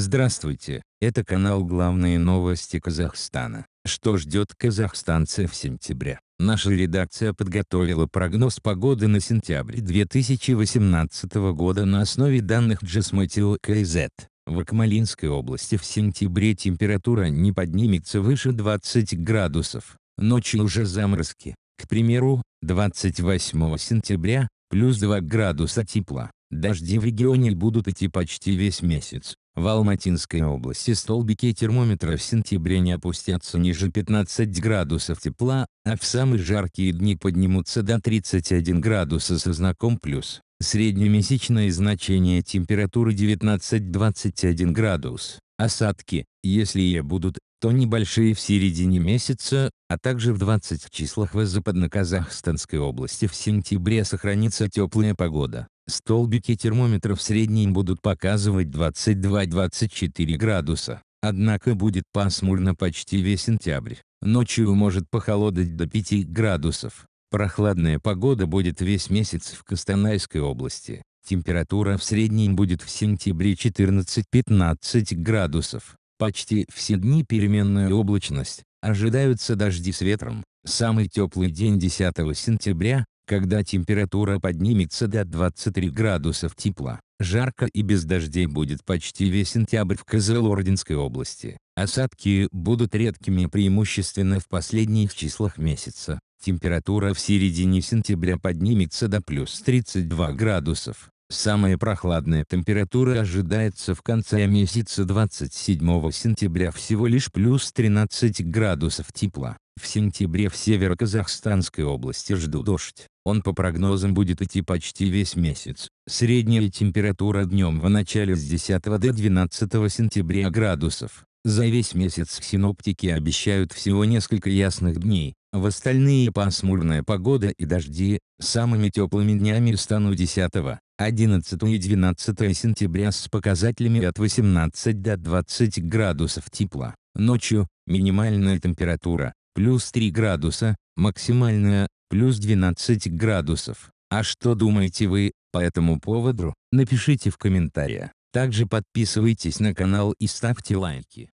Здравствуйте, это канал «Главные новости Казахстана». Что ждет казахстанцев в сентябре? Наша редакция подготовила прогноз погоды на сентябрь 2018 года на основе данных GSMTO КЗ. В Акмалинской области в сентябре температура не поднимется выше 20 градусов. Ночью уже заморозки. К примеру, 28 сентября – плюс 2 градуса тепла. Дожди в регионе будут идти почти весь месяц. В Алматинской области столбики термометра в сентябре не опустятся ниже 15 градусов тепла, а в самые жаркие дни поднимутся до 31 градуса со знаком плюс. Среднемесячное значение температуры 19-21 градус. Осадки, если и будут, то небольшие в середине месяца, а также в 20 числах в Западно-Казахстанской области в сентябре сохранится теплая погода. Столбики термометров в будут показывать 22-24 градуса, однако будет пасмурно почти весь сентябрь. Ночью может похолодать до 5 градусов. Прохладная погода будет весь месяц в Костанайской области. Температура в среднем будет в сентябре 14-15 градусов, Почти все дни переменная облачность, ожидаются дожди с ветром. Самый теплый день 10 сентября, когда температура поднимется до 23 градусов тепла. Жарко и без дождей будет почти весь сентябрь в Козелординской области. Осадки будут редкими преимущественно в последних числах месяца. Температура в середине сентября поднимется до плюс 32 градусов. Самая прохладная температура ожидается в конце месяца 27 сентября всего лишь плюс 13 градусов тепла. В сентябре в северо-казахстанской области ждут дождь. Он по прогнозам будет идти почти весь месяц. Средняя температура днем в начале с 10 до 12 сентября градусов. За весь месяц синоптики обещают всего несколько ясных дней, в остальные пасмурная погода и дожди, самыми теплыми днями станут 10 11 и 12 сентября с показателями от 18 до 20 градусов тепла. Ночью – минимальная температура – плюс 3 градуса, максимальная – плюс 12 градусов. А что думаете вы по этому поводу? Напишите в комментариях. Также подписывайтесь на канал и ставьте лайки.